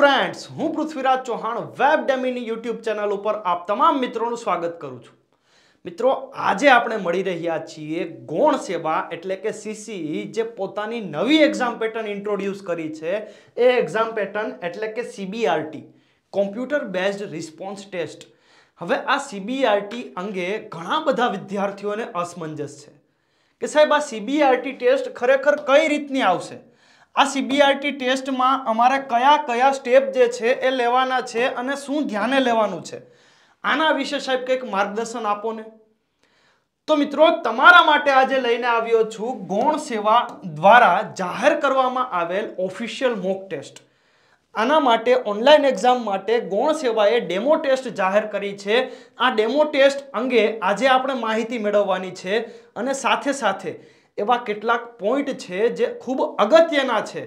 Friends હું Prithviraj Chauhan web ડેમીની YouTube channel ઉપર આપ તમામ મિત્રોનું સ્વાગત કરું છું મિત્રો આજે આપણે મળી રહ્યા છીએ ગૌણ સેવા એટલે કે સીસીઈ e, જે પોતાની નવી એક્ઝામ પેટર્ન ઇન્ટ્રોડ્યુસ કરી છે એ એક્ઝામ પેટર્ન એટલે કે CBRT computer based response test હવે આ સીબીઆરટી અંગે ઘણા બધા વિદ્યાર્થીઓને અસમંજસ છે કે સાહેબ આ સીબીઆરટી ટેસ્ટ ખરેખર કઈ રીતની આવશે આ સીબીઆરટી ટેસ્ટમાં અમારે કયા કયા સ્ટેપ જે છે એ લેવાના છે અને શું ધ્યાને લેવાનું છે આના વિશે સાહેબ કંઈક માર્ગદર્શન આપો ને તો મિત્રો તમારા માટે આજે લઈને આવ્યો છું ગૌણ સેવા દ્વારા જાહેર કરવામાં આવેલ ઓફિશિયલ મોક ટેસ્ટ આના માટે ઓનલાઈન એક્ઝામ માટે ગૌણ સેવાએ ડેમો ટેસ્ટ જાહેર કરી છે આ ડેમો ટેસ્ટ અંગે આજે આપણે માહિતી મેળવવાની છે અને સાથે સાથે એવા કેટલાક પોઈન્ટ છે જે ખૂબ અગત્યના છે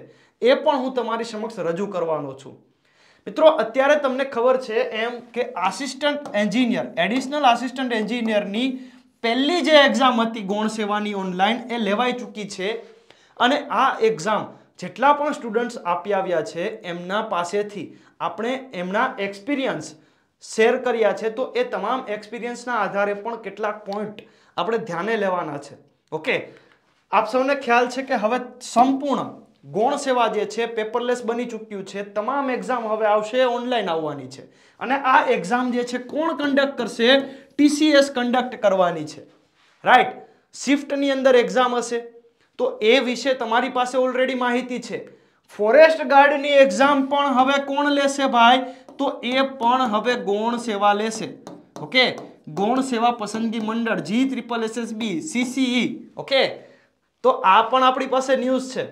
એ પણ હું તમારી સમક્ષ રજૂ કરવાનો છું મિત્રો અત્યારે તમને ખબર છે એમ કે આસિસ્ટન્ટ એન્જિનિયર એડિશનલ આસિસ્ટન્ટ એન્જિનિયરની પહેલી જે એક્ઝામ હતી ગૌણ સેવાની ઓનલાઈન એ લેવાઈ ચૂકી છે અને આ એક્ઝામ જેટલા પણ સ્ટુડન્ટ્સ આપી આવ્યા છે એમના પાસેથી આપણે એમના એક્સપિરિયન્સ શેર કર્યા છે તો એ તમામ એક્સપિરિયન્સના આધારે પણ કેટલાક પોઈન્ટ આપણે ધ્યાને લેવાના છે ઓકે આપ સૌને ખ્યાલ છે કે હવે સંપૂર્ણ ગૌણ સેવા જે છે પેપરલેસ બની ચૂક્યું છે તમામ એક્ઝામ હવે આવશે ઓનલાઈન આવવાની છે અને આ એક્ઝામ જે છે કોણ કન્ડક્ટ કરશે ટીસીએસ કન્ડક્ટ કરવાની છે રાઈટ શિફ્ટની અંદર એક્ઝામ હશે તો એ વિશે તમારી પાસે ઓલરેડી માહિતી છે ફોરેસ્ટ ગાર્ડની એક્ઝામ પણ હવે કોણ લેશે ભાઈ તો એ પણ હવે ગૌણ સેવા લેશે ઓકે ગૌણ સેવા પસંદગી મંડળ G triple S S B CCE okay તો આ પણ આપણી પાસે ન્યૂઝ છે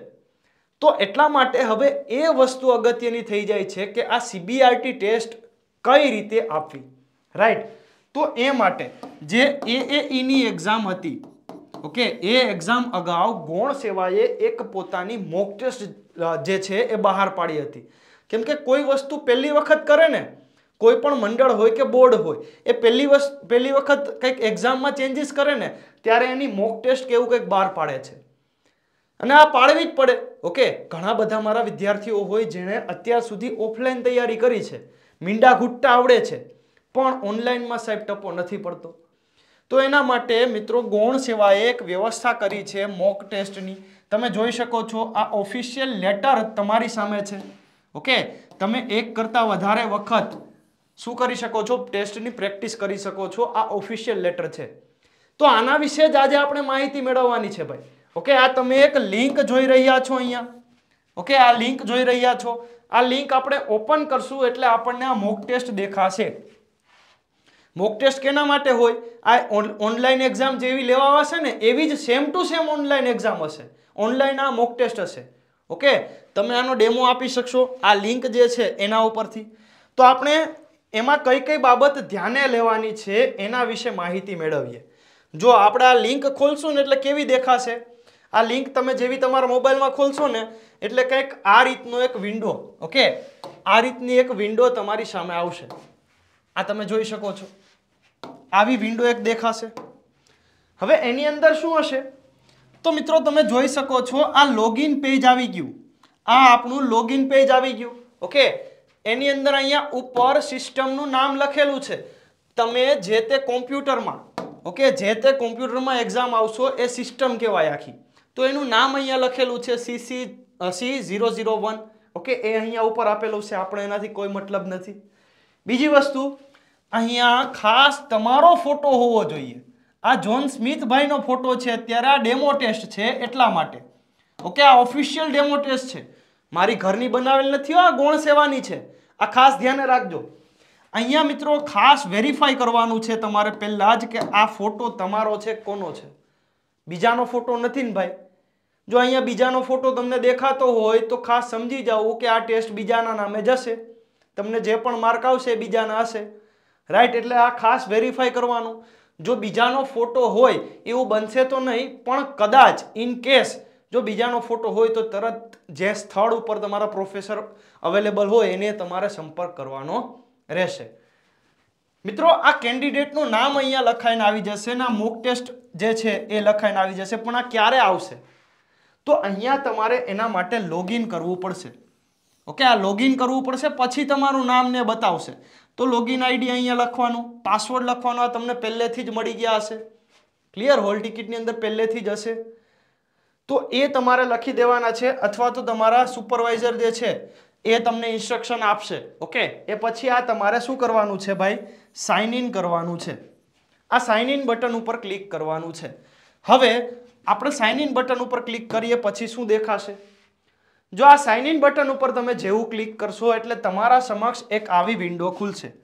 તો એટલા માટે હવે એ વસ્તુ અગત્યની થઈ જાય છે કે આ સીબીઆરટી ટેસ્ટ કઈ રીતે આપવી રાઈટ તો એ માટે જે એએઈની e એક્ઝામ હતી ઓકે એ એક્ઝામ અગાઉ ગૌણ સેવાએ એક પોતાની મોક ટેસ્ટ જે છે એ બહાર પાડી હતી કેમ કે કોઈ વસ્તુ પહેલી વખત કરે ને કોઈ પણ મંડળ હોય કે બોર્ડ હોય એ પહેલી વસ્તુ પહેલી વખત કંઈક એક્ઝામમાં ચેન્જીસ કરે ને ત્યારે એની મોક ટેસ્ટ કેવું કંઈક બહાર પાડે છે અને આ પાડવી જ પડે ઓકે ઘણા બધા મારા વિદ્યાર્થીઓ હોય જેણે અત્યાર સુધી ઓફલાઈન તૈયારી કરી છે મીંડા ઘૂંટતા આવડે છે પણ ઓનલાઈનમાં સાહેબ ટપો નથી પડતો તો એના માટે મિત્રો ગૌણ સેવાએ એક વ્યવસ્થા કરી છે મોક ટેસ્ટની તમે જોઈ શકો છો આ ઓફિશિયલ લેટર તમારી સામે છે ઓકે તમે એક કરતાં વધારે વખત શું કરી શકો છો ટેસ્ટની પ્રેક્ટિસ કરી શકો છો આ ઓફિશિયલ લેટર છે તો આના વિશે જ આજે આપણે માહિતી મેળવવાની છે ભાઈ ઓકે આ તમે એક લિંક જોઈ રહ્યા છો અહીંયા ઓકે આ લિંક જોઈ રહ્યા છો આ લિંક આપણે ઓપન કરશું એટલે આપણને આ મોક ટેસ્ટ દેખાશે મોક ટેસ્ટ કેના માટે હોય આ ઓનલાઈન એક્ઝામ જેવી લેવા હશે ને એવી જ same to same online exam હશે ઓનલાઈન આ મોક ટેસ્ટ હશે ઓકે તમે આનો ડેમો આપી શકશો આ લિંક જે છે એના ઉપરથી તો આપણે એમાં કઈ કઈ બાબત ધ્યાને લેવાની છે એના વિશે માહિતી મેળવીએ જો આપણે આ લિંક ખોલશું ને એટલે કેવી દેખાશે આ લિંક તમે જેવી તમારા મોબાઈલમાં ખોલશો ને એટલે કંઈક આ રીતનો એક વિન્ડો ઓકે આ રીતની એક વિન્ડો તમારી સામે આવશે આ તમે જોઈ શકો છો આવી વિન્ડો એક દેખાશે હવે એની અંદર શું હશે તો મિત્રો તમે જોઈ શકો છો આ લોગિન પેજ આવી ગયું આ આપણું લોગિન પેજ આવી ગયું ઓકે એની અંદર અહીંયા ઉપર સિસ્ટમનું નામ લખેલું છે તમે જે તે કોમ્પ્યુટરમાં ઓકે જે તે કોમ્પ્યુટરમાં એક્ઝામ આવશો એ સિસ્ટમ કહેવાય આખી તો એનું નામ અહીંયા લખેલું છે CC C zero zero one okay એ અહીંયા ઉપર આપેલું છે આપણે એનાથી કોઈ મતલબ નથી બીજી વસ્તુ અહીંયા ખાસ તમારો ફોટો હોવો જોઈએ આ જોન સ્મિથભાઈનો ફોટો છે અત્યારે આ ડેમો ટેસ્ટ છે એટલા માટે ઓકે આ ઓફિશિયલ ડેમો ટેસ્ટ છે મારી ઘરની બનાવેલ નથી આ ગૌણ સેવાની છે આ ખાસ ધ્યાને રાખજો અહીંયા મિત્રો ખાસ વેરીફાઈ કરવાનું છે તમારે પહેલાં જ કે આ ફોટો તમારો છે કોનો છે બીજાનો ફોટો નથી ને ભાઈ જો અહીંયા બીજાનો ફોટો તમને દેખાતો હોય તો ખાસ સમજી જાઓ કે આ ટેસ્ટ બીજાના નામે જશે તમને જે પણ માર્ક આવશે એ બીજાના હશે રાઈટ એટલે આ ખાસ વેરીફાઈ કરવાનું જો બીજાનો ફોટો હોય એવું બનશે તો નહીં પણ કદાચ ઇન કેસ જો બીજાનો ફોટો હોય તો તરત જે સ્થળ ઉપર તમારા પ્રોફેસર અવેલેબલ હોય એને તમારે સંપર્ક કરવાનો રહેશે મિત્રો આ કેન્ડિડેટનું નામ અહીંયા લખાઈને આવી જશે ને મોક ટેસ્ટ જે છે એ લખાઈને આવી જશે પણ આ ક્યારે આવશે તો અહીંયા તમારે એના માટે લોગિન કરવું પડશે ઓકે આ લોગિન કરવું પડશે પછી તમારું નામ ને બતાવશે તો લોગિન આઈડી અહીંયા લખવાનું પાસવર્ડ લખવાનો આ તમને પહેલેથી જ મળી ગયા હશે ક્લિયર હોલ ટિકિટની અંદર પહેલેથી જ હશે તો એ તમારે લખી દેવાના છે અથવા તો તમારા સુપરવાઇઝર જે છે એ તમને ઇન્સ્ટ્રક્શન આપશે ઓકે એ પછી આ તમારે શું કરવાનું છે ભાઈ સાઇન ઇન કરવાનું છે આ સાઇન ઇન બટન ઉપર ક્લિક કરવાનું છે હવે આપણે સાઇન ઇન બટન ઉપર ક્લિક કરીએ પછી શું દેખાશે જો આ સાઇન ઇન બટન ઉપર તમે જેવું ક્લિક કરશો એટલે તમારા સમક્ષ એક આવી વિન્ડો ખુલશે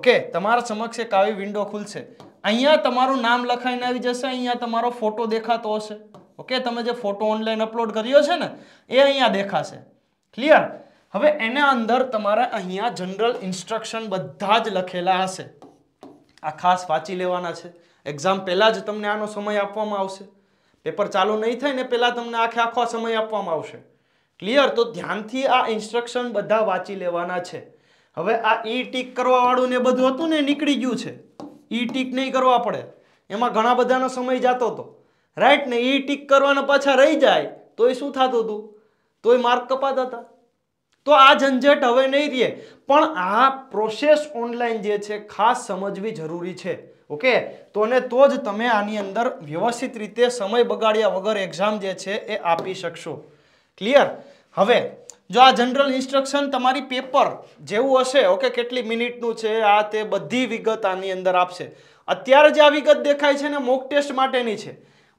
ઓકે તમારા સમક્ષ એક આવી વિન્ડો ખુલશે અહીંયા તમારું નામ લખાઈને આવી જશે અહીંયા તમારો ફોટો દેખાતો હશે ઓકે તમે જે ફોટો ઓનલાઈન અપલોડ કર્યો છે ને એ અહીંયા દેખાશે ક્લિયર હવે એના અંદર તમારે અહીંયા જનરલ ઇન્સ્ટ્રક્શન બધા જ લખેલા હશે આ ખાસ વાંચી લેવાના છે એક્ઝામ પહેલાં જ તમને આનો સમય આપવામાં આવશે પેપર ચાલુ નહીં થાય ને પહેલાં તમને આખે આખો સમય આપવામાં આવશે ક્લિયર તો ધ્યાનથી આ ઇન્સ્ટ્રક્શન બધા વાંચી લેવાના છે હવે આ ઈ ટીક કરવાવાળું ને બધું હતું ને નીકળી ગયું છે ઈ ટીક નહીં કરવા પડે એમાં ઘણા બધાનો સમય જતો હતો રાઈટ ને એ ટીક કરવાના પાછા રહી જાય તો એ શું થતું હતું તો એ માર્ક કપાતા હતા તો આ ઝંઝટ હવે નહીં રહે પણ આ પ્રોસેસ ઓનલાઈન જે છે ખાસ સમજવી જરૂરી છે ઓકે તો ને તો જ તમે આની અંદર વ્યવસ્થિત રીતે સમય બગાડ્યા વગર એક્ઝામ જે છે એ આપી શકશો ક્લિયર હવે જો આ જનરલ ઇન્સ્ટ્રક્શન તમારી પેપર જેવું હશે ઓકે કેટલી મિનિટનું છે આ તે બધી વિગત આની અંદર આપશે અત્યારે જે આ વિગત દેખાય છે ને મોક ટેસ્ટ માટેની છે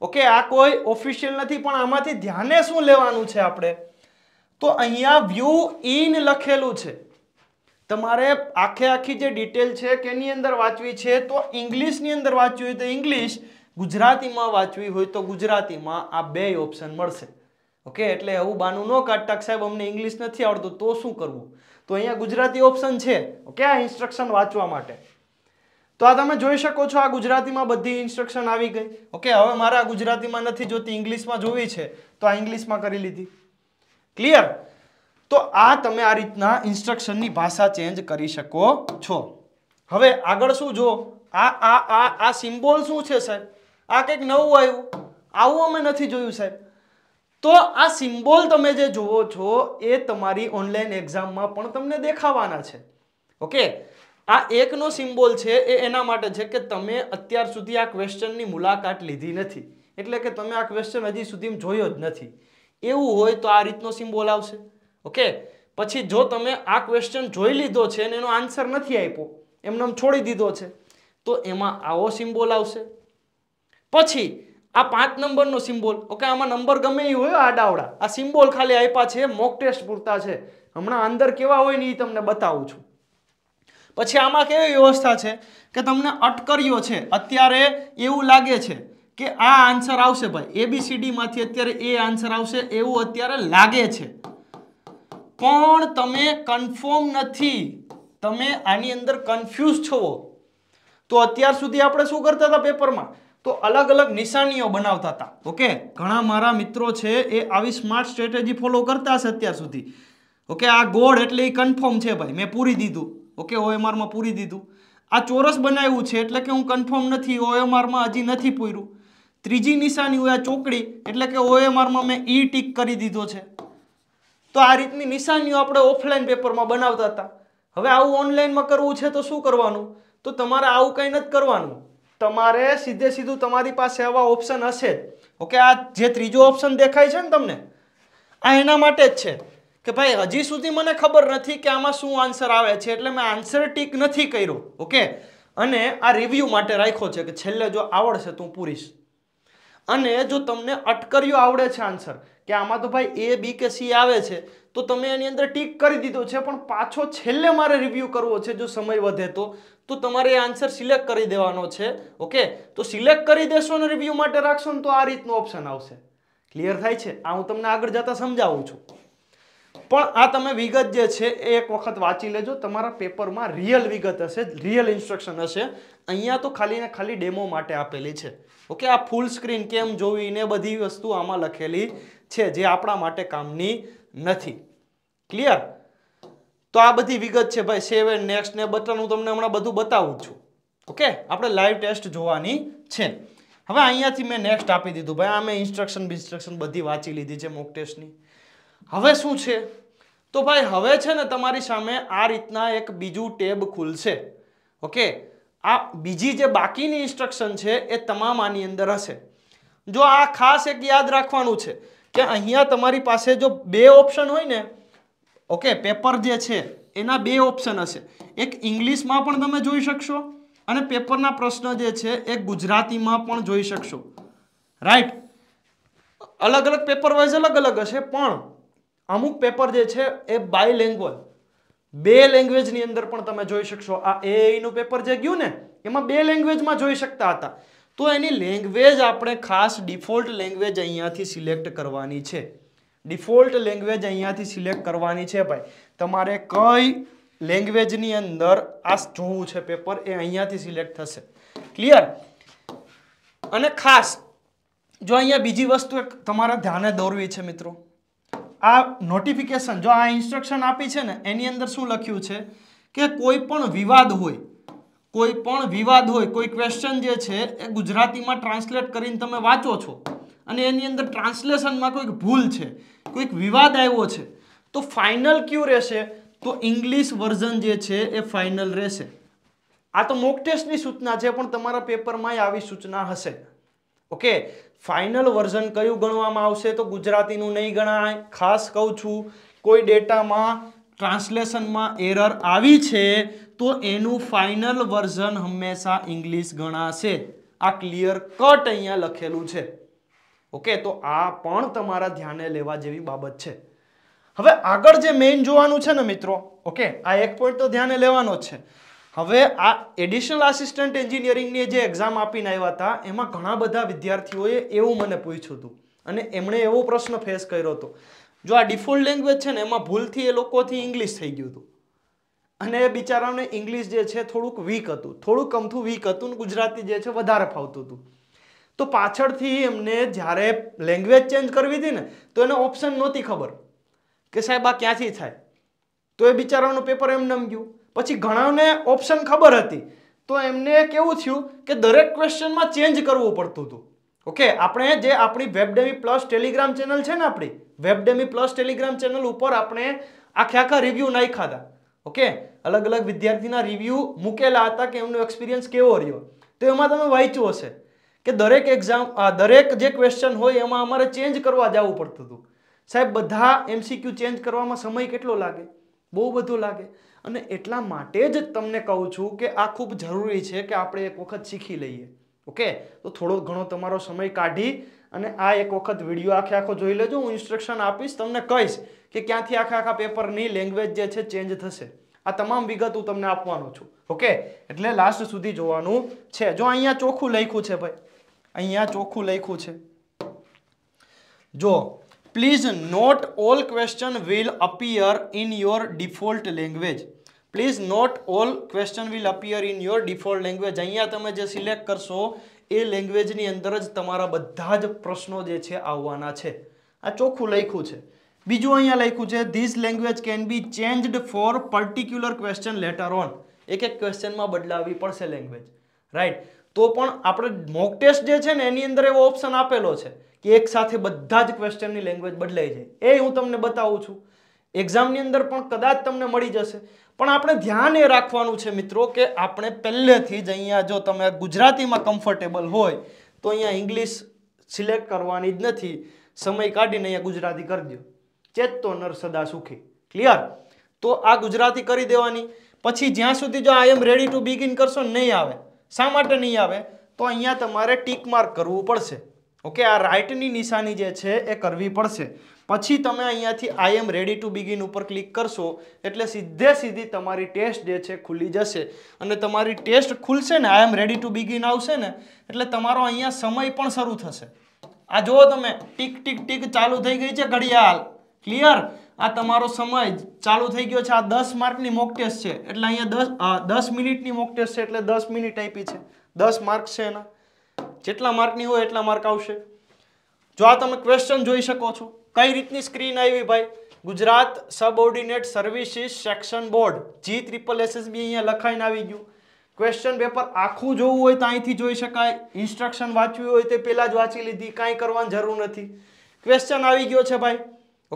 ઓકે આ કોઈ ઓફિશિયલ નથી પણ આમાંથી ધ્યાને શું લેવાનું છે આપણે તો અહીંયા વ્યૂ ઇન લખેલું છે તમારે આખે આખી જે ડિટેલ છે કેની અંદર વાંચવી છે તો ઇંગ્લિશની અંદર વાંચવી હોય તો ઇંગ્લિશ ગુજરાતીમાં વાંચવી હોય તો ગુજરાતીમાં આ બે ઓપ્શન મળશે ઓકે એટલે એવું બાનું ન કાઢતા સાહેબ અમને ઇંગ્લિશ નથી આવડતું તો શું કરવું તો અહીંયા ગુજરાતી ઓપ્શન છે ઓકે આ ઇન્સ્ટ્રક્શન વાંચવા માટે તો આ તમે જોઈ શકો છો આ ગુજરાતીમાં બધી ઇન્સ્ટ્રક્શન આવી ગઈ ઓકે હવે મારે આ ગુજરાતીમાં નથી જોતી ઇંગ્લિશમાં જોવી છે તો આ ઇંગ્લિશમાં કરી લીધી ક્લિયર તો આ તમે આ રીતના ઇન્સ્ટ્રક્શનની ભાષા ચેન્જ કરી શકો છો હવે આગળ શું જો આ આ આ આ સિમ્બોલ શું છે સાહેબ આ કંઈક નવું આવ્યું આવું અમે નથી જોયું સાહેબ તો આ સિમ્બોલ તમે જે જુઓ છો એ તમારી ઓનલાઈન એક્ઝામમાં પણ તમને દેખાવાના છે ઓકે આ એકનો સિમ્બોલ છે એ એના માટે છે કે તમે અત્યાર સુધી આ ક્વેશ્ચનની મુલાકાત લીધી નથી એટલે કે તમે આ ક્વેશ્ચન હજી સુધી જોયો જ નથી એવું હોય તો આ રીતનો સિમ્બોલ આવશે ઓકે પછી જો તમે આ ક્વેશ્ચન જોઈ લીધો છે અને એનો આન્સર નથી આપ્યો એમને છોડી દીધો છે તો એમાં આવો સિમ્બોલ આવશે પછી આ પાંચ નંબરનો સિમ્બોલ ઓકે આમાં નંબર ગમે એ હોય આડાવડા આ સિમ્બોલ ખાલી આપ્યા છે મોક ટેસ્ટ પૂરતા છે હમણાં અંદર કેવા હોય ને એ તમને બતાવું છું પછી આમાં કેવી વ્યવસ્થા છે કે તમને અટકર્યો છે અત્યારે એવું લાગે છે કે આ આન્સર આવશે ભાઈ એબીસીડીમાંથી અત્યારે એ આન્સર આવશે એવું અત્યારે લાગે છે પણ તમે કન્ફર્મ નથી તમે આની અંદર કન્ફ્યુઝ છો તો અત્યાર સુધી આપણે શું કરતા હતા પેપરમાં તો અલગ અલગ નિશાનીઓ બનાવતા હતા ઓકે ઘણા મારા મિત્રો છે એ આવી સ્માર્ટ સ્ટ્રેટેજી ફોલો કરતા હશે અત્યાર સુધી ઓકે આ ગોળ એટલે એ કન્ફર્મ છે ભાઈ મેં પૂરી દીધું ઓકે ઓએમઆરમાં પૂરી દીધું આ ચોરસ બનાવ્યું છે એટલે કે હું કન્ફર્મ નથી ઓએમઆરમાં હજી નથી પૂર્યું ત્રીજી નિશાની હોય આ ચોકડી એટલે કે ઓએમઆરમાં મેં ઈ ટીક કરી દીધો છે તો આ રીતની નિશાનીઓ આપણે ઓફલાઈન પેપરમાં બનાવતા હતા હવે આવું ઓનલાઈનમાં કરવું છે તો શું કરવાનું તો તમારે આવું કંઈ નથી કરવાનું તમારે સીધે સીધું તમારી પાસે આવા ઓપ્શન હશે ઓકે આ જે ત્રીજો ઓપ્શન દેખાય છે ને તમને આ એના માટે જ છે કે ભાઈ હજી સુધી મને ખબર નથી કે આમાં શું આન્સર આવે છે એટલે મેં આન્સર ટીક નથી કર્યો ઓકે અને આ રિવ્યૂ માટે રાખ્યો છે કે છેલ્લે જો આવડશે તો હું પૂરીશ અને જો તમને અટકર્યો આવડે છે આન્સર કે આમાં તો ભાઈ એ બી કે સી આવે છે તો તમે એની અંદર ટીક કરી દીધો છે પણ પાછો છેલ્લે મારે રિવ્યૂ કરવો છે જો સમય વધે તો તો તમારે એ આન્સર સિલેક્ટ કરી દેવાનો છે ઓકે તો સિલેક્ટ કરી દેશો ને રિવ્યૂ માટે રાખશો ને તો આ રીતનું ઓપ્શન આવશે ક્લિયર થાય છે આ હું તમને આગળ જતા સમજાવું છું પણ આ તમે વિગત જે છે એ એક વખત વાંચી લેજો તમારા પેપરમાં રિયલ વિગત હશે રિયલ ઇન્સ્ટ્રક્શન હશે અહીંયા તો ખાલી ને ખાલી ડેમો માટે આપેલી છે ઓકે આ ફૂલ સ્ક્રીન કેમ જોવી ને બધી વસ્તુ આમાં લખેલી છે જે આપણા માટે કામની નથી ક્લિયર તો આ બધી વિગત છે ભાઈ સેવ એન્ડ નેક્સ્ટ ને બટન હું તમને હમણાં બધું બતાવું છું ઓકે આપણે લાઈવ ટેસ્ટ જોવાની છે હવે અહીંયાથી મેં નેક્સ્ટ આપી દીધું ભાઈ આ મેં ઇન્સ્ટ્રક્શન બિન્સ્ટ્રક્શન બધી વાંચી લીધી છે મોક ટેસ્ટની હવે શું છે તો ભાઈ હવે છે ને તમારી સામે આ રીતના એક બીજું ટેબ ખુલશે ઓકે આ બીજી જે બાકીની ઇન્સ્ટ્રક્શન છે એ તમામ આની અંદર હશે જો આ ખાસ એક યાદ રાખવાનું છે કે અહીંયા તમારી પાસે જો બે ઓપ્શન હોય ને ઓકે પેપર જે છે એના બે ઓપ્શન હશે એક ઇંગ્લિશમાં પણ તમે જોઈ શકશો અને પેપરના પ્રશ્ન જે છે એ ગુજરાતીમાં પણ જોઈ શકશો રાઈટ અલગ અલગ પેપર વાઇઝ અલગ અલગ હશે પણ અમુક પેપર જે છે એ બાય લેંગ્વેજ બે લેંગ્વેજની અંદર પણ તમે જોઈ શકશો આ એઆઈનું e પેપર જે ગયું ને એમાં બે લેંગ્વેજમાં જોઈ શકતા હતા તો એની લેંગ્વેજ આપણે ખાસ ડિફોલ્ટ લેંગ્વેજ અહીંયાથી સિલેક્ટ કરવાની છે ડિફોલ્ટ લેંગ્વેજ અહીંયાથી સિલેક્ટ કરવાની છે ભાઈ તમારે કઈ લેંગ્વેજની અંદર આ જોવું છે પેપર એ અહીંયાથી સિલેક્ટ થશે ક્લિયર અને ખાસ જો અહીંયા બીજી વસ્તુ એક તમારા ધ્યાને દોરવી છે મિત્રો આ નોટિફિકેશન જો આ ઇન્સ્ટ્રક્શન આપી છે ને એની અંદર શું લખ્યું છે કે કોઈ પણ વિવાદ હોય કોઈ પણ વિવાદ હોય કોઈ ક્વેશ્ચન જે છે એ ગુજરાતીમાં ટ્રાન્સલેટ કરીને તમે વાંચો છો અને એની અંદર ટ્રાન્સલેશનમાં કોઈક ભૂલ છે કોઈક વિવાદ આવ્યો છે તો ફાઇનલ ક્યુ રહેશે તો ઇંગ્લિશ વર્ઝન જે છે એ ફાઇનલ રહેશે આ તો મોક ટેસ્ટની સૂચના છે પણ તમારા પેપરમાં આવી સૂચના હશે ઓકે ફાઇનલ વર્ઝન કયું ગણવામાં આવશે તો ગુજરાતીનું નહીં ગણાય ખાસ કહું છું કોઈ ડેટામાં ટ્રાન્સલેશનમાં એરર આવી છે તો એનું ફાઇનલ વર્ઝન હંમેશા ઇંગ્લિશ ગણાશે આ ક્લિયર કટ અહીંયા લખેલું છે ઓકે તો આ પણ તમારા ધ્યાને લેવા જેવી બાબત છે હવે આગળ જે મેઇન જોવાનું છે ને મિત્રો ઓકે આ એક પોઈન્ટ તો ધ્યાને લેવાનો છે હવે આ એડિશનલ આસિસ્ટન્ટ એન્જિનિયરિંગની જે એક્ઝામ આપીને આવ્યા હતા એમાં ઘણા બધા વિદ્યાર્થીઓએ એવું મને પૂછ્યું હતું અને એમણે એવો પ્રશ્ન ફેસ કર્યો હતો જો આ ડિફોલ્ટ લેંગ્વેજ છે ને એમાં ભૂલથી એ લોકોથી ઇંગ્લિશ થઈ ગયું હતું અને એ બિચારાને ઇંગ્લિશ જે છે થોડુંક વીક હતું થોડુંક અમથું વીક હતું ને ગુજરાતી જે છે વધારે ફાવતું હતું તો પાછળથી એમને જ્યારે લેંગ્વેજ ચેન્જ કરવી હતી ને તો એને ઓપ્શન નહોતી ખબર કે સાહેબ આ ક્યાંથી થાય તો એ બિચારાનું પેપર એમ નમ ગયું પછી ઘણાને ઓપ્શન ખબર હતી તો એમને કેવું થયું કે દરેક ક્વેશ્ચનમાં ચેન્જ કરવું પડતું હતું ઓકે આપણે જે આપણી વેબડેમી પ્લસ ટેલિગ્રામ ચેનલ છે ને આપણી વેબડેમી પ્લસ ટેલિગ્રામ ચેનલ ઉપર આપણે આખે આખા રિવ્યૂ નાખ્યા હતા ઓકે અલગ અલગ વિદ્યાર્થીના રિવ્યૂ મૂકેલા હતા કે એમનો એક્સપિરિયન્સ કેવો રહ્યો તો એમાં તમે વાંચ્યું હશે કે દરેક એક્ઝામ દરેક જે ક્વેશ્ચન હોય એમાં અમારે ચેન્જ કરવા જવું પડતું હતું સાહેબ બધા એમસીક્યુ ચેન્જ કરવામાં સમય કેટલો લાગે બહુ બધું લાગે અને એટલા માટે જ તમને કહું છું કે આ ખૂબ જરૂરી છે કે આપણે એક વખત શીખી લઈએ ઓકે તો થોડો ઘણો તમારો સમય કાઢી અને આ એક વખત વિડીયો આખે આખો જોઈ લેજો હું ઇન્સ્ટ્રક્શન આપીશ તમને કહીશ કે ક્યાંથી આખા આખા પેપરની લેંગ્વેજ જે છે ચેન્જ થશે આ તમામ વિગત હું તમને આપવાનો છું ઓકે એટલે લાસ્ટ સુધી જોવાનું છે જો અહીંયા ચોખ્ખું લખ્યું છે ભાઈ અહીંયા ચોખ્ખું લખ્યું છે જો please note all question will appear in your default language please note all question will appear in your default language અહીંયા તમે જે સિલેક્ટ કરશો એ લેંગ્વેજની અંદર જ તમારા બધા જ પ્રશ્નો જે છે આવવાના છે આ ચોખ્ખું લખ્યું છે બીજું અહીંયા લખ્યું છે this language can be changed for particular question later on એક એક ક્વેશ્ચનમાં બદલાવવી પડશે લેંગ્વેજ રાઈટ તો પણ આપણે મોક ટેસ્ટ જે છે ને એની અંદર એવો ઓપ્શન આપેલો છે કે એક સાથે બધા જ ક્વેશ્ચનની લેંગ્વેજ બદલાઈ જાય એ હું તમને બતાવું છું એક્ઝામની અંદર પણ કદાચ તમને મળી જશે પણ આપણે ધ્યાન એ રાખવાનું છે મિત્રો કે આપણે પહેલેથી જ અહીંયા જો તમે ગુજરાતીમાં કમ્ફર્ટેબલ હોય તો અહીંયા ઇંગ્લિશ સિલેક્ટ કરવાની જ નથી સમય કાઢીને અહીંયા ગુજરાતી કરી દો ચેતતો નર સદા સુખી ક્લિયર તો આ ગુજરાતી કરી દેવાની પછી જ્યાં સુધી જો I am ready to begin કરશો નહીં આવે શા માટે નહીં આવે તો અહીંયા તમારે ટીક માર્ક કરવું પડશે ઓકે આ રાઇટની નિશાની જે છે એ કરવી પડશે પછી તમે અહીંયાથી I am ready to begin ઉપર ક્લિક કરશો એટલે સીધે સીધી તમારી ટેસ્ટ જે છે ખુલી જશે અને તમારી ટેસ્ટ ખુલશે ને I am ready to begin આવશે ને એટલે તમારો અહીંયા સમય પણ શરૂ થશે આ જુઓ તમે ટીક ટીક ટીક ચાલુ થઈ ગઈ છે ઘડિયાળ ક્લિયર આ તમારો સમય ચાલુ થઈ ગયો છે આ દસ માર્કની મોક ટેસ્ટ છે એટલે અહીંયા દસ દસ મિનિટની મોક ટેસ્ટ છે એટલે દસ મિનિટ આપી છે દસ માર્ક છે એના જેટલા માર્કની હોય એટલા માર્ક આવશે જો આ તમે ક્વેશ્ચન જોઈ શકો છો કઈ રીતની સ્ક્રીન આવી ભાઈ Gujarat subordinate services section board G triple SSB અહીંયા લખાઈને આવી ગયું ક્વેશ્ચન પેપર આખું જોવું હોય તો અહીંથી જોઈ શકાય ઇન્સ્ટ્રક્શન વાંચવી હોય તે પહેલાં જ વાંચી લીધી કાંઈ કરવાની જરૂર નથી ક્વેશ્ચન આવી ગયો છે ભાઈ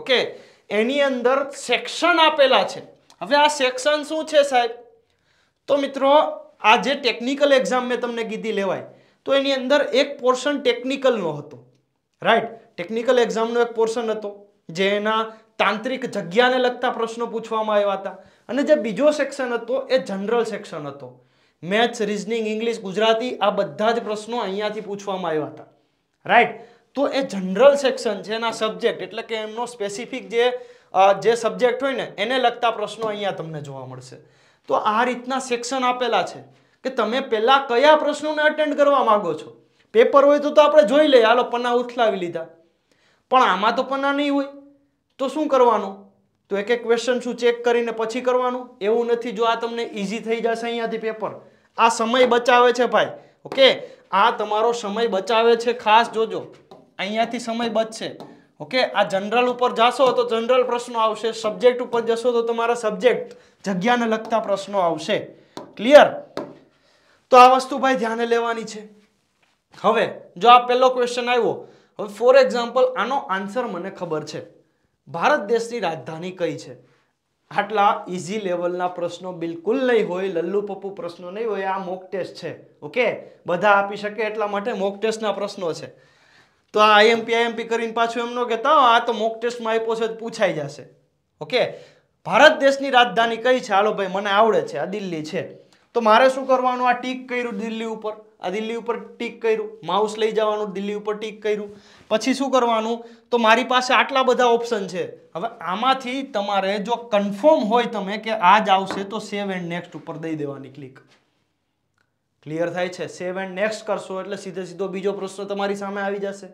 ઓકે એની અંદર સેક્શન આપેલા છે હવે આ સેક્શન શું છે સાહેબ તો મિત્રો આ જે ટેકનિકલ એક્ઝામ મેં તમને કીધી લેવાય તો એની અંદર એક પોર્શન ટેકનિકલનો હતો રાઈટ ટેકનિકલ એક્ઝામનો એક પોર્શન હતો જે એના તાંત્રિક જગ્યાને લગતા પ્રશ્નો પૂછવામાં આવ્યા હતા અને જે બીજો સેક્શન હતો એ જનરલ સેક્શન હતો મેથ્સ રિઝનિંગ ઇંગ્લિશ ગુજરાતી આ બધા જ પ્રશ્નો અહીંયાથી પૂછવામાં આવ્યા હતા રાઈટ તો એ જનરલ સેક્શન છે એના સબ્જેક્ટ એટલે કે એમનો સ્પેસિફિક જે જે સબ્જેક્ટ હોય ને એને લગતા પ્રશ્નો અહીંયા તમને જોવા મળશે તો આ રીતના સેક્શન આપેલા છે કે તમે પહેલાં કયા પ્રશ્નોને અટેન્ડ કરવા માગો છો પેપર હોય તો તો આપણે જોઈ લઈએ હાલો પન્ના ઉથલાવી લીધા પણ આમાં તો પન્ના નહીં હોય તો શું કરવાનું તો એક એક ક્વેશ્ચન શું ચેક કરીને પછી કરવાનું એવું નથી જો આ તમને ઇઝી થઈ જશે અહીંયાથી પેપર આ સમય બચાવે છે ભાઈ ઓકે આ તમારો સમય બચાવે છે ખાસ જોજો અહીંયાથી સમય બચશે ઓકે આ જનરલ ઉપર જશો તો જનરલ પ્રશ્નો આવશે સબ્જેક્ટ ઉપર જશો તો તમારા સબ્જેક્ટ જગ્યાને લગતા પ્રશ્નો આવશે ક્લિયર તો આ વસ્તુ ભાઈ ધ્યાને લેવાની છે હવે જો આ પહેલો ક્વેશ્ચન આવ્યો હવે ફોર એક્ઝામ્પલ આનો આન્સર મને ખબર છે ભારત દેશની રાજધાની કઈ છે આટલા ઇઝી લેવલના પ્રશ્નો બિલકુલ નહીં હોય લલ્લુ પપ્પુ પ્રશ્નો નહીં હોય આ મોક ટેસ્ટ છે ઓકે બધા આપી શકે એટલા માટે મોક ટેસ્ટના પ્રશ્નો છે તો આ આઈએમપી આઈએમપી કરીને પાછું એમનો કહેતા આ તો મોક ટેસ્ટમાં આપ્યો છે પૂછાઈ જશે ઓકે ભારત દેશની રાજધાની કઈ છે હાલો ભાઈ મને આવડે છે આ દિલ્હી છે તો મારે શું કરવાનું આ ટીક કર્યું દિલ્હી ઉપર આ દિલ્હી ઉપર ટીક કર્યું માઉસ લઈ જવાનું દિલ્હી ઉપર ટીક કર્યું પછી શું કરવાનું તો મારી પાસે આટલા બધા ઓપ્શન છે હવે આમાંથી તમારે જો કન્ફર્મ હોય તમે કે આ જ આવશે તો સેવ એન્ડ નેક્સ્ટ ઉપર દઈ દેવાની ક્લિક ક્લિયર થાય છે સેવ એન્ડ નેક્સ્ટ કરશો એટલે સીધે સીધો બીજો પ્રશ્ન તમારી સામે આવી જશે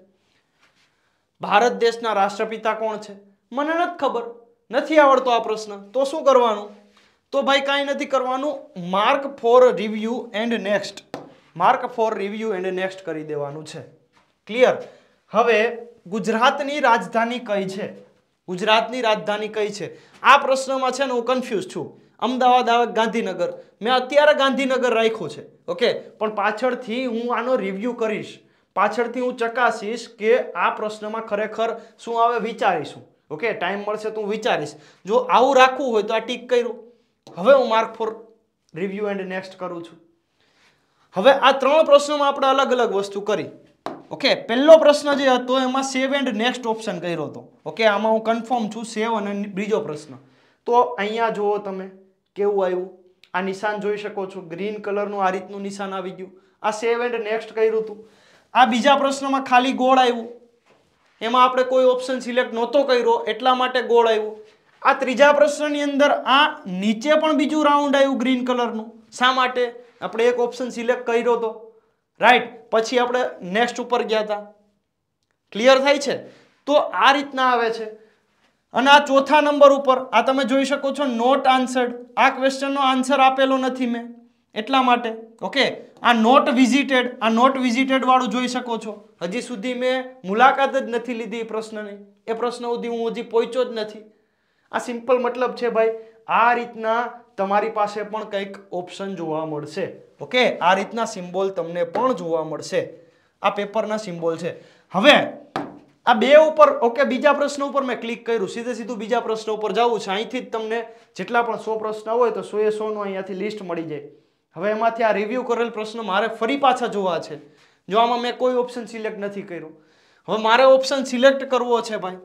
ભારત દેશના રાષ્ટ્રપિતા કોણ છે મને નથી ખબર નથી આવડતો આ પ્રશ્ન તો શું કરવાનું તો ભાઈ કાંઈ નથી કરવાનું mark for review and next mark for review and next કરી દેવાનું છે ક્લિયર હવે ગુજરાતની રાજધાની કઈ છે ગુજરાતની રાજધાની કઈ છે આ પ્રશ્નમાં છે ને હું કન્ફ્યુઝ છું અમદાવાદ આવે ગાંધીનગર મેં અત્યારે ગાંધીનગર રાખ્યું છે ઓકે પણ પાછળથી હું આનો રિવ્યૂ કરીશ પાછળથી હું ચકાસીશ કે આ પ્રશ્નમાં ખરેખર શું આવે વિચારીશું ઓકે ટાઈમ મળશે તો હું વિચારીશ જો આવું રાખવું હોય તો આ ટીક કર્યું હવે હું mark for review and next કરું છું હવે આ ત્રણ પ્રશ્નોમાં આપણે અલગ અલગ વસ્તુ કરી ઓકે પહેલો પ્રશ્ન જે હતો એમાં સેવ એન્ડ નેક્સ્ટ ઓપ્શન કર્યો હતો ઓકે આમાં હું કન્ફર્મ છું સેવ અને બીજો પ્રશ્ન તો અહીંયા જુઓ તમે કેવું આવ્યું આ નિશાન જોઈ શકો છો ગ્રીન કલરનું આ રીતનું નિશાન આવી ગયું આ સેવ એન્ડ નેક્સ્ટ કર્યું હતું આ બીજા પ્રશ્નમાં ખાલી ગોળ આવ્યું એમાં આપણે કોઈ ઓપ્શન સિલેક્ટ નહોતો કર્યો એટલા માટે ગોળ આવ્યું આ ત્રીજા પ્રશ્નની અંદર આ નીચે પણ બીજું રાઉન્ડ આવ્યું ગ્રીન કલરનું શા માટે આપણે એક ઓપ્શન સિલેક્ટ કર્યો હતો રાઈટ પછી આપણે નેક્સ્ટ ઉપર ગયા હતા ક્લિયર થાય છે તો આ રીતના આવે છે અને આ ચોથા નંબર ઉપર આ તમે જોઈ શકો છો નોટ આન્સર્ડ આ ક્વેશ્ચનનો આન્સર આપેલો નથી મેં એટલા માટે ઓકે આ નોટ વિઝિટેડ આ નોટ વિઝિટેડ વાળું જોઈ શકો છો હજી સુધી મેં મુલાકાત જ નથી લીધી એ પ્રશ્નની એ પ્રશ્ન સુધી હું હજી પહોંચ્યો જ નથી આ સિમ્પલ મતલબ છે ભાઈ આ રીતના તમારી પાસે પણ કંઈક ઓપ્શન જોવા મળશે ઓકે આ રીતના સિમ્બોલ તમને પણ જોવા મળશે આ પેપરના સિમ્બોલ છે હવે આ બે ઉપર ઓકે બીજા પ્રશ્ન ઉપર મેં ક્લિક કર્યું સીધે સીધું બીજા પ્રશ્ન ઉપર જવું છે અહીંથી જ તમને જેટલા પણ સો પ્રશ્ન હોય તો સો એ સોનું અહીંયાથી લિસ્ટ મળી જાય હવે એમાંથી આ રિવ્યૂ કરેલ પ્રશ્નો મારે ફરી પાછા જોવા છે જો આમાં મેં કોઈ ઓપ્શન સિલેક્ટ નથી કર્યો હવે મારે ઓપ્શન સિલેક્ટ કરવો છે ભાઈ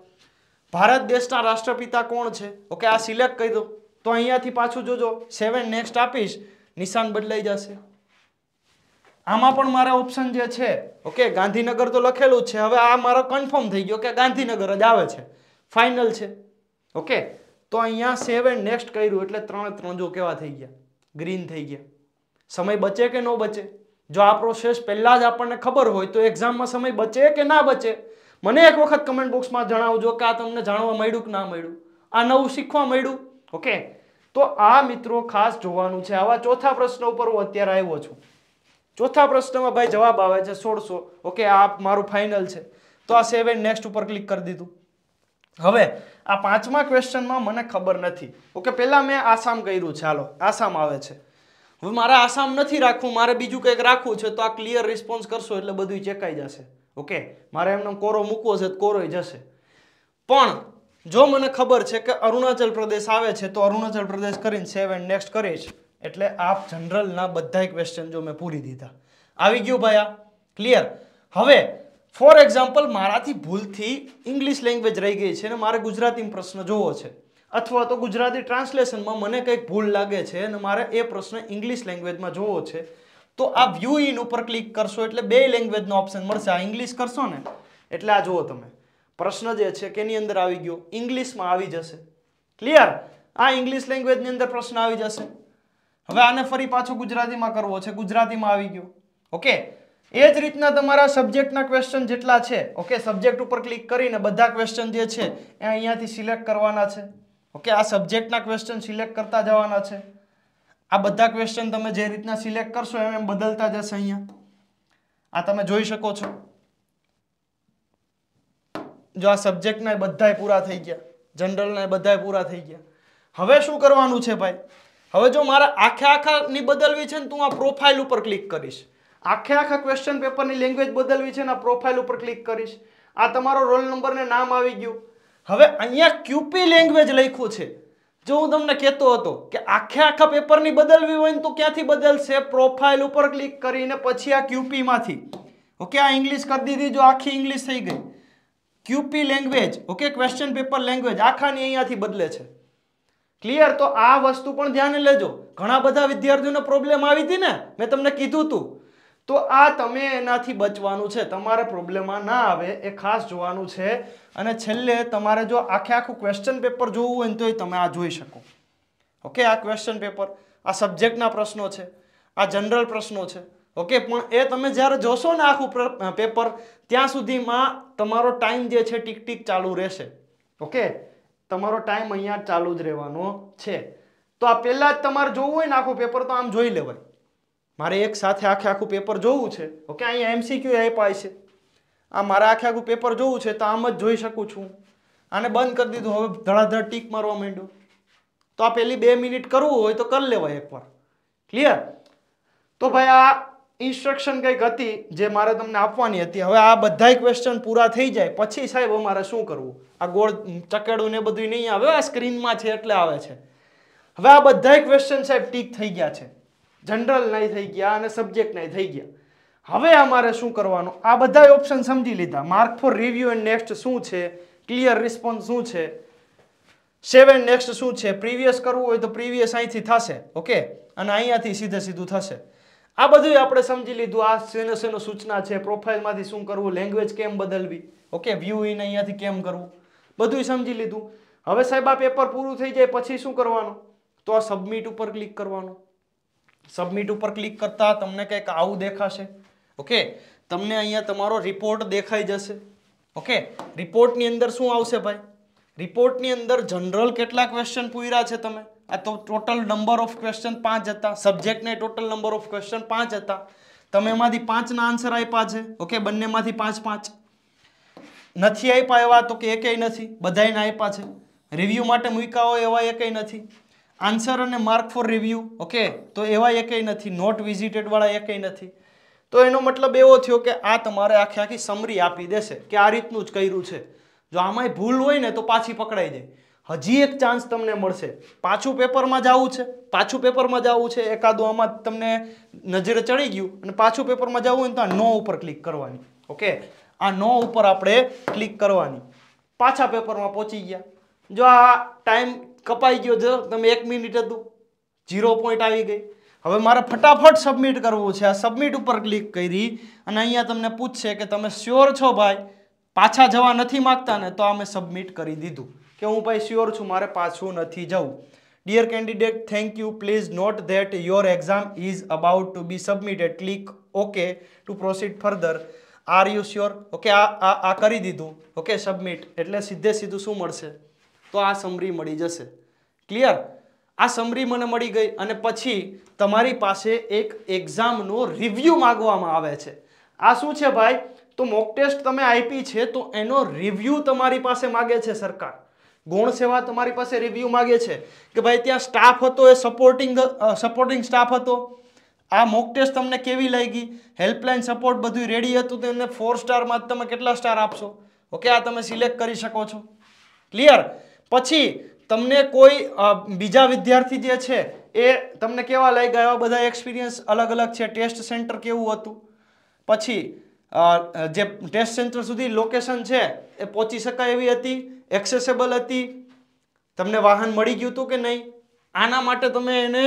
ભારત દેશના રાષ્ટ્રપિતા કોણ છે ઓકે આ સિલેક્ટ કરી દો તો અહીંયાથી પાછું જોજો સેવન નેક્સ્ટ આપીશ નિશાન બદલાઈ જશે આમાં પણ મારા ઓપ્શન જે છે ઓકે ગાંધીનગર તો લખેલું જ છે હવે આ મારો કન્ફર્મ થઈ ગયો કે ગાંધીનગર જ આવે છે ફાઇનલ છે ઓકે તો અહીંયા સેવન નેક્સ્ટ કર્યું એટલે ત્રણે ત્રણ જો કેવા થઈ ગયા ગ્રીન થઈ ગયા સમય બચે કે ન બચે જો આ પ્રોસેસ પહેલાં જ આપણને ખબર હોય તો એક્ઝામમાં સમય બચે કે ના બચે મને એક વખત કમેન્ટ બોક્સમાં જણાવજો કે આ તમને જાણવા મળ્યું કે ના મળ્યું આ નવું શીખવા મળ્યું ઓકે તો આ મિત્રો ખાસ જોવાનું છે આવા ચોથા પ્રશ્ન ઉપર હું અત્યારે આવ્યો છું ચોથા પ્રશ્નમાં ભાઈ જવાબ આવે છે સોળસો ઓકે આ મારું ફાઇનલ છે તો આ સેવન નેક્સ્ટ ઉપર ક્લિક કરી દીધું હવે આ પાંચમા ક્વેશ્ચનમાં મને ખબર નથી ઓકે પહેલાં મેં આસામ કર્યું છે હાલો આસામ આવે છે હવે મારે આસામ નથી રાખવું મારે બીજું કંઈક રાખવું છે તો આ ક્લિયર રિસ્પોન્સ કરશો એટલે બધું ચેકાઈ જશે ઓકે મારે એમને કોરો મૂકવો છે તો કોરોય જશે પણ જો મને ખબર છે કે અરુણાચલ પ્રદેશ આવે છે તો અરુણાચલ પ્રદેશ કરીને સેવ એન્ડ નેક્સ્ટ કરીશ એટલે આપ જનરલના બધા ક્વેશ્ચન જો મેં પૂરી દીધા આવી ગયું ભાઈ આ ક્લિયર હવે ફોર એક્ઝામ્પલ મારાથી ભૂલથી ઇંગ્લિશ લેંગ્વેજ રહી ગઈ છે અને મારે ગુજરાતીમાં પ્રશ્ન જોવો છે અથવા તો ગુજરાતી ટ્રાન્સલેશનમાં મને કંઈક ભૂલ લાગે છે અને મારે એ પ્રશ્ન ઇંગ્લિશ લેંગ્વેજમાં જોવો છે તો આ વ્યૂ ઇન ઉપર ક્લિક કરશો એટલે બે લેંગ્વેજનો ઓપ્શન મળશે આ ઇંગ્લિશ કરશો ને એટલે આ જુઓ તમે પ્રશ્ન જે છે કેની અંદર આવી ગયો ઇંગ્લિશમાં આવી જશે ક્લિયર આ ઇંગ્લિશ લેંગ્વેજની અંદર પ્રશ્ન આવી જશે હવે આને ફરી પાછો ગુજરાતીમાં કરવો છે ગુજરાતીમાં આવી ગયો ઓકે એ જ રીતના તમારા સબ્જેક્ટના ક્વેશ્ચન જેટલા છે ઓકે સબ્જેક્ટ ઉપર ક્લિક કરીને બધા ક્વેશ્ચન જે છે એ અહીંયાથી સિલેક્ટ કરવાના છે ઓકે આ સબ્જેક્ટના ક્વેશ્ચન સિલેક્ટ કરતા જવાના છે આ બધા ક્વેશ્ચન તમે જે રીતના સિલેક્ટ કરશો એમ એમ બદલતા જશે અહીંયા આ તમે જોઈ શકો છો જો આ સબ્જેક્ટના બધાય પૂરા થઈ ગયા જનરલના બધાય પૂરા થઈ ગયા હવે શું કરવાનું છે ભાઈ હવે જો મારે આખે આખાની બદલવી છે ને તું આ પ્રોફાઇલ ઉપર ક્લિક કરીશ આખે આખા ક્વેશ્ચન પેપરની લેંગ્વેજ બદલવી છે ને આ પ્રોફાઇલ ઉપર ક્લિક કરીશ આ તમારો રોલ નંબર નામ આવી ગયું હવે અહીંયા ક્યુપી લેંગ્વેજ લખ્યું છે જો હું તમને કહેતો હતો કે આખે આખા પેપરની બદલવી હોય ને તો ક્યાંથી બદલશે પ્રોફાઇલ ઉપર ક્લિક કરીને પછી આ ક્યુપીમાંથી ઓકે આ ઇંગ્લિશ કરી દીધી જો આખી ઇંગ્લિશ થઈ ગઈ QP language okay question paper language આખાની અહીંયાથી બદલે છે ક્લિયર તો આ વસ્તુ પણ ધ્યાને લેજો ઘણા બધા વિદ્યાર્થીઓને પ્રોબ્લેમ આવી હતી ને મેં તમને કીધું હતું તો આ તમે એનાથી બચવાનું છે તમારે પ્રોબ્લેમમાં ના આવે એ ખાસ જોવાનું છે અને છેલ્લે તમારે જો આખે આખું ક્વેશ્ચન પેપર જોવું હોય ને તો તમે આ જોઈ શકો ઓકે આ ક્વેશ્ચન પેપર આ સબ્જેક્ટના પ્રશ્નો છે આ જનરલ પ્રશ્નો છે ઓકે પણ એ તમે જ્યારે જોશો ને આખું પેપર ત્યાં સુધીમાં તમારો ટાઈમ જે છે ટીક ટીક ચાલુ રહેશે ઓકે તમારો ટાઈમ અહીંયા ચાલુ જ રહેવાનો છે તો આ પહેલાં જ તમારે જોવું હોય ને આખું પેપર તો આમ જોઈ લેવાય મારે એક સાથે આખે આખું પેપર જોવું છે ઓકે અહીંયા એમસીક્યુ આપ્યા છે આ મારે આખે આખું પેપર જોવું છે તો આમ જ જોઈ શકું છું આને બંધ કરી દીધું હવે ધડાધડ ટીક મારવા માંડ્યો તો આ પહેલી બે મિનિટ કરવું હોય તો કરી લેવાય એકવાર ક્લિયર તો ભાઈ આ ઇન્સ્ટ્રક્શન કંઈક હતી જે મારે તમને આપવાની હતી હવે આ બધાય ક્વેશ્ચન પૂરા થઈ જાય પછી સાહેબ અમારે શું કરવું આ ગોળ ચકેડું ને બધું નહીં આવે આ સ્ક્રીનમાં છે એટલે આવે છે હવે આ બધાય ક્વેશ્ચન સાહેબ ટીક થઈ ગયા છે જનરલ નહીં થઈ ગયા અને સબ્જેક્ટ નહીં થઈ ગયા હવે અમારે શું કરવાનું આ બધા ઓપ્શન સમજી લીધા mark for review and next શું છે ક્લિયર રિસ્પોન્સ શું છે સેવન નેક્સ્ટ શું છે પ્રીવિયસ કરવું હોય તો પ્રીવિયસ અહીંથી થશે ઓકે અને અહીંયાથી સીધે સીધું થશે આ બધું આપણે સમજી લીધું આ શેનો શેનો સૂચના છે પ્રોફાઇલમાંથી શું કરવું લેંગ્વેજ કેમ બદલવી ઓકે વ્યૂ ઇન અહીંયાથી કેમ કરવું બધું સમજી લીધું હવે સાહેબ આ પેપર પૂરું થઈ જાય પછી શું કરવાનું તો આ સબમિટ ઉપર ક્લિક કરવાનું સબમિટ ઉપર ક્લિક કરતા તમને કંઈક આવું દેખાશે ઓકે તમને અહીંયા તમારો રિપોર્ટ દેખાઈ જશે ઓકે રિપોર્ટની અંદર શું આવશે ભાઈ રિપોર્ટની અંદર જનરલ કેટલા ક્વેશ્ચન પૂર્યા છે તમે આ તો ટોટલ નંબર ઓફ ક્વેશ્ચન પાંચ હતા સબ્જેક્ટને ટોટલ નંબર ઓફ ક્વેશ્ચન પાંચ હતા તમે એમાંથી પાંચના આન્સર આપ્યા છે ઓકે બંનેમાંથી પાંચ પાંચ નથી આપ્યા એવા તો કે એકેય નથી બધાને આપ્યા છે રિવ્યૂ માટે મૂક્યા હોય એવા એકેય નથી આન્સર અને માર્ક ફોર રિવ્યૂ ઓકે તો એવા એકેય નથી નોટ વિઝિટેડવાળા એકેય નથી તો એનો મતલબ એવો થયો કે આ તમારે આખી આખી સમરી આપી દેશે કે આ રીતનું જ કર્યું છે જો આમાંય ભૂલ હોય ને તો પાછી પકડાઈ જાય હજી એક ચાન્સ તમને મળશે પાછું પેપરમાં જવું છે પાછું પેપરમાં જવું છે એકાદું આમાં તમને નજરે ચડી ગયું અને પાછું પેપરમાં જવું હોય તો આ નો ઉપર ક્લિક કરવાની ઓકે આ નો ઉપર આપણે ક્લિક કરવાની પાછા પેપરમાં પહોંચી ગયા જો આ ટાઈમ કપાઈ ગયો છે તમે એક મિનિટ હતું ઝીરો પોઈન્ટ આવી ગઈ હવે મારે ફટાફટ સબમિટ કરવું છે આ સબમિટ ઉપર ક્લિક કરી અને અહીંયા તમને પૂછશે કે તમે શ્યોર છો ભાઈ પાછા જવા નથી માગતા ને તો આ મેં સબમિટ કરી દીધું કે હું ભાઈ શ્યોર છું મારે પાછું નથી જવું dear candidate thank you please note that your exam is about to be submitted click okay to proceed further are you sure okay આ આ કરી દીધું ઓકે સબમિટ એટલે સીધે સીધું શું મળશે તો આ સમરી મળી જશે ક્લિયર આ સમરી મને મળી ગઈ અને પછી તમારી પાસે એક એક્ઝામનો રિવ્યૂ માગવામાં આવે છે આ શું છે ભાઈ તો મોક ટેસ્ટ તમે આપી છે તો એનો રિવ્યૂ તમારી પાસે માગે છે સરકાર ગુણ સેવા તમારી પાસે રિવ્યૂ માગે છે કે ભાઈ ત્યાં સ્ટાફ હતો એ સપોર્ટિંગ સપોર્ટિંગ સ્ટાફ હતો આ મોક ટેસ્ટ તમને કેવી લાગી હેલ્પલાઇન સપોર્ટ બધું રેડી હતું તો ફોર સ્ટારમાં તમે કેટલા સ્ટાર આપશો ઓકે આ તમે સિલેક્ટ કરી શકો છો ક્લિયર પછી તમને કોઈ બીજા વિદ્યાર્થી જે છે એ તમને કેવા લાગ્યા એવા બધા એક્સપિરિયન્સ અલગ અલગ છે ટેસ્ટ સેન્ટર કેવું હતું પછી જે ટેસ્ટ સેન્ટર સુધી લોકેશન છે એ પહોંચી શકાય એવી હતી એક્સેસેબલ હતી તમને વાહન મળી ગયું હતું કે નહીં આના માટે તમે એને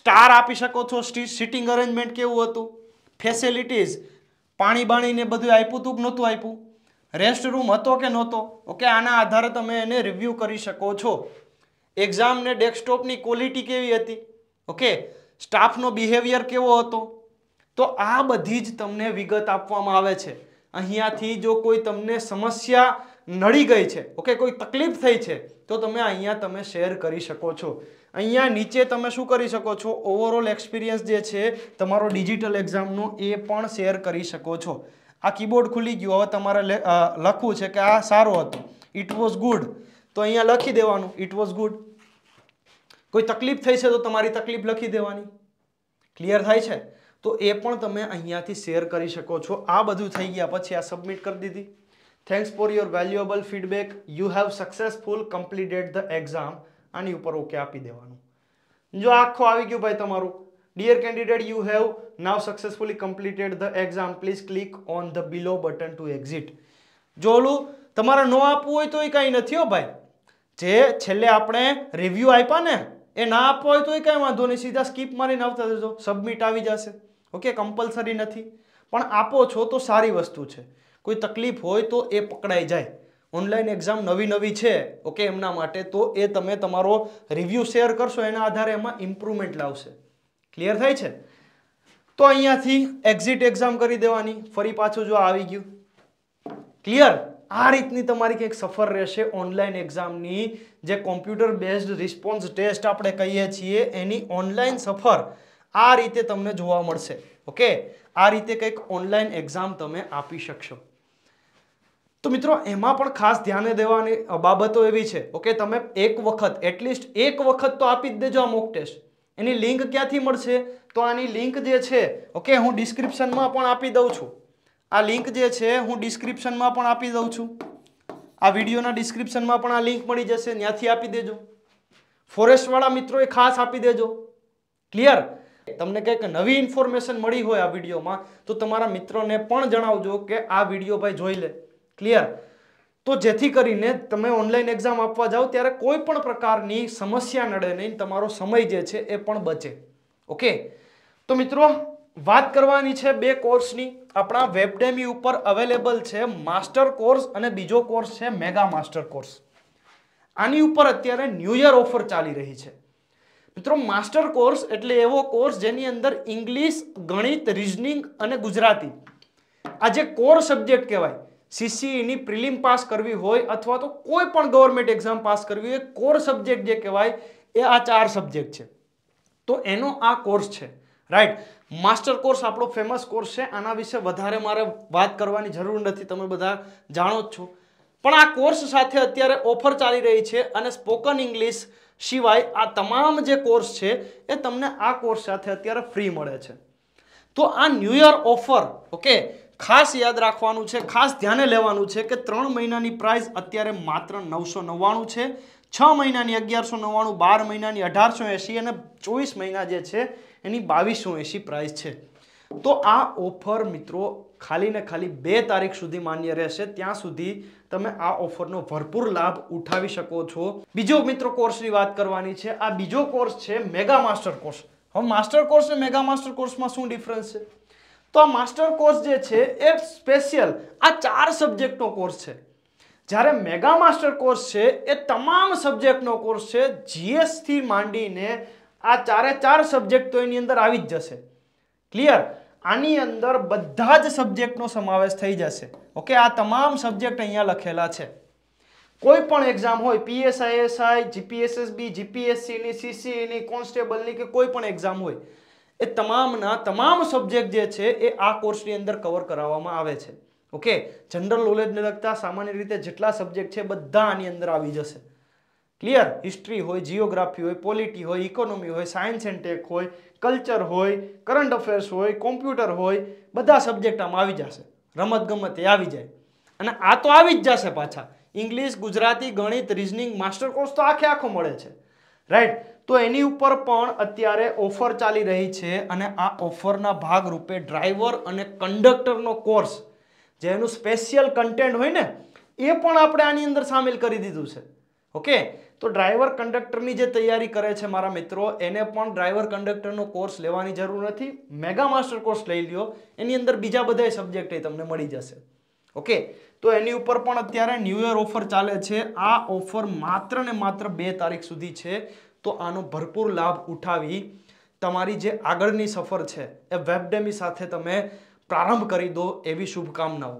સ્ટાર આપી શકો છો સિટિંગ અરેન્જમેન્ટ કેવું હતું ફેસિલિટીઝ પાણી બાણીને બધું આપ્યું હતું કે નહોતું આપ્યું રેસ્ટ રૂમ હતો કે નહોતો ઓકે આના આધારે તમે એને રિવ્યૂ કરી શકો છો એક્ઝામને ડેસ્કટોપની ક્વોલિટી કેવી હતી ઓકે સ્ટાફનો બિહેવિયર કેવો હતો તો આ બધી જ તમને વિગત આપવામાં આવે છે અહીંયાથી જો કોઈ તમને સમસ્યા નડી ગઈ છે ઓકે કોઈ તકલીફ થઈ છે તો તમે અહીંયા તમે શેર કરી શકો છો અહીંયા નીચે તમે શું કરી શકો છો ઓવરઓલ એક્સપિરિયન્સ જે છે તમારો ડિજિટલ એક્ઝામનો એ પણ શેર કરી શકો છો આ કીબોર્ડ ખુલી ગયું હવે તમારે લખવું છે કે આ સારું હતું ઇટ વોઝ ગુડ તો અહીંયા લખી દેવાનું ઇટ વોઝ ગુડ કોઈ તકલીફ થઈ છે તો તમારી તકલીફ લખી દેવાની ક્લિયર થાય છે તો એ પણ તમે અહીંયાથી શેર કરી શકો છો આ બધું થઈ ગયા પછી આ સબમિટ કરી દીધી thanks for your valuable feedback you have successful completed the exam આની ઉપર ઓકે આપી દેવાનું જો આખો આવી ગયું ભાઈ તમારું Dear candidate, you have now successfully completed the exam. Please click on the below button to exit. જો ઓલું તમારે ન આપવું હોય તો એ કાંઈ નથી હો ભાઈ જે છેલ્લે આપણે રિવ્યૂ આપ્યા ને એ ના આપવા હોય તો એ કાંઈ વાંધો નહીં સીધા સ્કીપ મારીને આવતા જજો સબમિટ આવી જશે ઓકે કમ્પલસરી નથી પણ આપો છો તો સારી વસ્તુ છે કોઈ તકલીફ હોય તો એ પકડાઈ જાય ઓનલાઈન એક્ઝામ નવી નવી છે ઓકે એમના માટે તો એ તમે તમારો રિવ્યૂ શેર કરશો એના આધારે એમાં ઇમ્પ્રુવમેન્ટ લાવશે ક્લિયર થાય છે તો અહીંયાથી એક્ઝિટ એક્ઝામ કરી દેવાની ફરી પાછું જો આવી ગયું ક્લિયર આ રીતની તમારી કંઈક સફર રહેશે ઓનલાઈન એક્ઝામની જે કોમ્પ્યુટર બેઝડ રિસ્પોન્સ ટેસ્ટ આપણે કહીએ છીએ એની ઓનલાઈન સફર આ રીતે તમને જોવા મળશે ઓકે આ રીતે કંઈક ઓનલાઈન એક્ઝામ તમે આપી શકશો તો મિત્રો એમાં પણ ખાસ ધ્યાને દેવાની બાબતો એવી છે ઓકે તમે એક વખત એટલીસ્ટ એક વખત તો આપી જ દેજો આ મોક ટેસ્ટ એની લિંક ક્યાંથી મળશે તો આની લિંક જે છે ઓકે હું ડિસ્ક્રિપ્શનમાં પણ આપી દઉં છું આ લિંક જે છે હું ડિસ્ક્રિપ્શનમાં પણ આપી દઉં છું આ વિડીયોના ડિસ્ક્રિપ્શનમાં પણ આ લિંક મળી જશે ત્યાંથી આપી દેજો ફોરેસ્ટવાળા મિત્રોએ ખાસ આપી દેજો ક્લિયર તમને કંઈક નવી ઇન્ફોર્મેશન મળી હોય આ વિડીયોમાં તો તમારા મિત્રોને પણ જણાવજો કે આ વિડીયો ભાઈ જોઈ લે ક્લિયર તો જેથી કરીને તમે ઓનલાઈન એક્ઝામ આપવા જાઓ ત્યારે કોઈ પણ પ્રકારની સમસ્યા નડે નહીં તમારો સમય જે છે એ પણ બચે ઓકે તો મિત્રો વાત કરવાની છે બે કોર્સની આપણા વેબડેમી ઉપર અવેલેબલ છે માસ્ટર કોર્સ અને બીજો કોર્સ છે મેગા માસ્ટર કોર્સ આની ઉપર અત્યારે ન્યૂ યર ઓફર ચાલી રહી છે મિત્રો માસ્ટર કોર્સ એટલે એવો કોર્સ જેની અંદર ઇંગ્લિશ ગણિત રિઝનિંગ અને ગુજરાતી આ જે કોર સબ્જેક્ટ કહેવાય સીસીઈની e પ્રિલિમ પાસ કરવી હોય અથવા તો કોઈ પણ ગવર્મેન્ટ એક્ઝામ પાસ કરવી હોય કોર સબ્જેક્ટ જે કહેવાય એ આ ચાર સબ્જેક્ટ છે તો એનો આ કોર્સ છે રાઈટ માસ્ટર કોર્સ આપણો ફેમસ કોર્સ છે આના વિશે વધારે મારે વાત કરવાની જરૂર નથી તમે બધા જાણો જ છો પણ આ કોર્સ સાથે અત્યારે ઓફર ચાલી રહી છે અને સ્પોકન ઇંગ્લિશ સિવાય આ તમામ જે કોર્સ છે એ તમને આ કોર્સ સાથે અત્યારે ફ્રી મળે છે તો આ ન્યૂ યર ઓફર ઓકે ખાસ યાદ રાખવાનું છે ખાસ ધ્યાને લેવાનું છે કે ત્રણ મહિનાની પ્રાઇસ અત્યારે માત્ર નવસો નવ્વાણું છે છ મહિનાની અગિયારસો નવ્વાણું બાર મહિનાની અઢારસો એંસી અને ચોવીસ મહિના જે છે એની બાવીસો એંસી પ્રાઇસ છે તો આ ઓફર મિત્રો ખાલી ને ખાલી બે તારીખ સુધી માન્ય રહેશે ત્યાં સુધી તમે આ ઓફરનો ભરપૂર લાભ ઉઠાવી શકો છો બીજો મિત્રો કોર્સની વાત કરવાની છે આ બીજો કોર્સ છે મેગા માસ્ટર કોર્સ હવે માસ્ટર કોર્સ અને મેગા માસ્ટર કોર્સમાં શું ડિફરન્સ છે તો આ માસ્ટર કોર્સ જે છે એ સ્પેશિયલ આ ચાર સબ્જેક્ટનો કોર્સ છે જ્યારે મેગા માસ્ટર કોર્સ છે એ તમામ સબ્જેક્ટનો કોર્સ છે જીએસથી માંડીને આ ચારે ચાર સબ્જેક્ટ તો એની અંદર આવી જ જશે ક્લિયર આની અંદર બધા જ સબ્જેક્ટનો સમાવેશ થઈ જશે ઓકે આ તમામ સબ્જેક્ટ અહીંયા લખેલા છે કોઈ પણ એક્ઝામ હોય પીએસઆઈએસઆઈ જીપીએસએસબી જીપીએસસીની સીસીની કોન્સ્ટેબલની કે કોઈ પણ એક્ઝામ હોય એ તમામના તમામ સબ્જેક્ટ જે છે એ આ કોર્સની અંદર કવર કરાવવામાં આવે છે ઓકે જનરલ નોલેજને લગતા સામાન્ય રીતે જેટલા સબ્જેક્ટ છે બધા આની અંદર આવી જશે ક્લિયર હિસ્ટ્રી હોય જીઓગ્રાફી હોય પોલિટી હોય ઇકોનોમી હોય સાયન્સ એન્ડ ટેક હોય કલ્ચર હોય કરંટ અફેર્સ હોય કોમ્પ્યુટર હોય બધા સબ્જેક્ટ આમાં આવી જશે રમતગમત એ આવી જાય અને આ તો આવી જ જશે પાછા ઇંગ્લિશ ગુજરાતી ગણિત રિઝનિંગ માસ્ટર કોર્સ તો આખે આખો મળે છે રાઈટ તો એની ઉપર પણ અત્યારે ઓફર ચાલી રહી છે અને આ ઓફરના ભાગરૂપે ડ્રાઈવર અને કંડક્ટરનો કોર્સ જેનું સ્પેશિયલ કન્ટેન્ટ હોય ને એ પણ આપણે આની અંદર સામેલ કરી દીધું છે ઓકે તો ડ્રાઈવર કંડક્ટરની જે તૈયારી કરે છે મારા મિત્રો એને પણ ડ્રાઈવર કંડક્ટરનો કોર્સ લેવાની જરૂર નથી મેગા માસ્ટર કોર્સ લઈ લ્યો એની અંદર બીજા બધા સબ્જેક્ટ એ તમને મળી જશે ઓકે તો એની ઉપર પણ અત્યારે ન્યૂ યર ઓફર ચાલે છે આ ઓફર માત્ર ને માત્ર બે તારીખ સુધી છે તો આનો ભરપૂર લાભ ઉઠાવી તમારી જે આગળની સફર છે એ વેબડેમી સાથે તમે પ્રારંભ કરી દો એવી શુભકામનાઓ